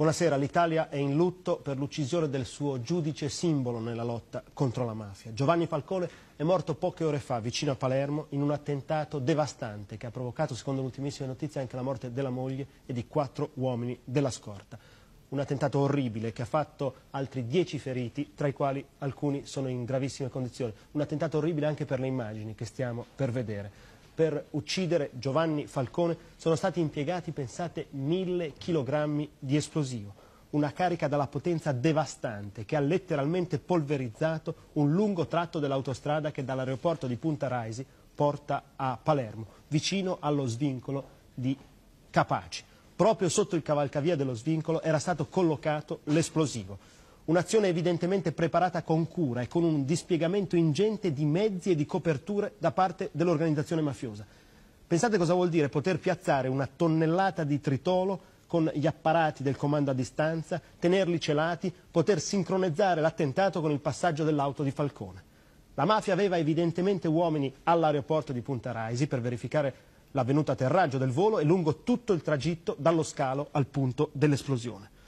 Buonasera, l'Italia è in lutto per l'uccisione del suo giudice simbolo nella lotta contro la mafia. Giovanni Falcone è morto poche ore fa vicino a Palermo in un attentato devastante che ha provocato, secondo l'ultimissima notizia, anche la morte della moglie e di quattro uomini della scorta. Un attentato orribile che ha fatto altri dieci feriti, tra i quali alcuni sono in gravissime condizioni. Un attentato orribile anche per le immagini che stiamo per vedere per uccidere Giovanni Falcone sono stati impiegati, pensate, mille chilogrammi di esplosivo, una carica dalla potenza devastante che ha letteralmente polverizzato un lungo tratto dell'autostrada che dall'aeroporto di Punta Raisi porta a Palermo, vicino allo svincolo di Capaci. Proprio sotto il cavalcavia dello svincolo era stato collocato l'esplosivo. Un'azione evidentemente preparata con cura e con un dispiegamento ingente di mezzi e di coperture da parte dell'organizzazione mafiosa. Pensate cosa vuol dire poter piazzare una tonnellata di tritolo con gli apparati del comando a distanza, tenerli celati, poter sincronizzare l'attentato con il passaggio dell'auto di Falcone. La mafia aveva evidentemente uomini all'aeroporto di Punta Raisi per verificare l'avvenuto atterraggio del volo e lungo tutto il tragitto dallo scalo al punto dell'esplosione.